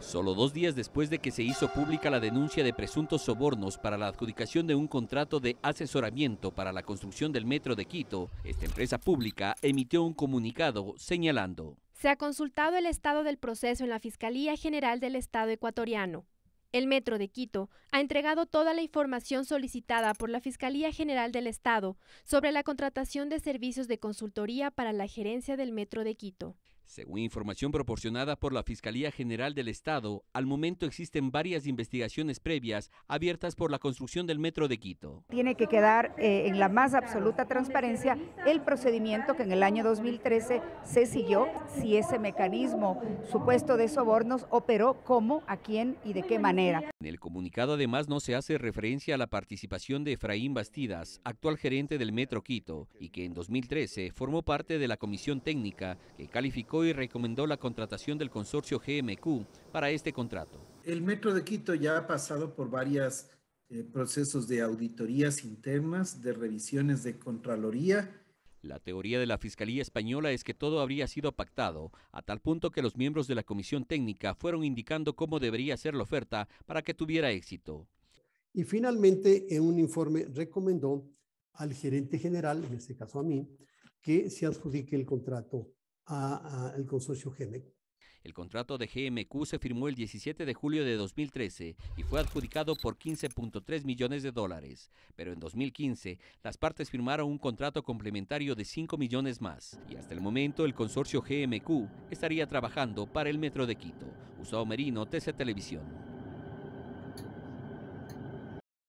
Solo dos días después de que se hizo pública la denuncia de presuntos sobornos para la adjudicación de un contrato de asesoramiento para la construcción del metro de Quito, esta empresa pública emitió un comunicado señalando. Se ha consultado el estado del proceso en la Fiscalía General del Estado ecuatoriano. El Metro de Quito ha entregado toda la información solicitada por la Fiscalía General del Estado sobre la contratación de servicios de consultoría para la gerencia del Metro de Quito. Según información proporcionada por la Fiscalía General del Estado, al momento existen varias investigaciones previas abiertas por la construcción del Metro de Quito. Tiene que quedar eh, en la más absoluta transparencia el procedimiento que en el año 2013 se siguió, si ese mecanismo supuesto de sobornos operó, cómo, a quién y de qué manera. En el comunicado además no se hace referencia a la participación de Efraín Bastidas, actual gerente del Metro Quito, y que en 2013 formó parte de la comisión técnica que calificó y recomendó la contratación del consorcio GMQ para este contrato. El Metro de Quito ya ha pasado por varios eh, procesos de auditorías internas, de revisiones de Contraloría, la teoría de la Fiscalía Española es que todo habría sido pactado, a tal punto que los miembros de la Comisión Técnica fueron indicando cómo debería ser la oferta para que tuviera éxito. Y finalmente, en un informe recomendó al gerente general, en este caso a mí, que se adjudique el contrato al consorcio GEMEC. El contrato de GMQ se firmó el 17 de julio de 2013 y fue adjudicado por 15.3 millones de dólares, pero en 2015 las partes firmaron un contrato complementario de 5 millones más y hasta el momento el consorcio GMQ estaría trabajando para el Metro de Quito. Usado Merino, TC Televisión.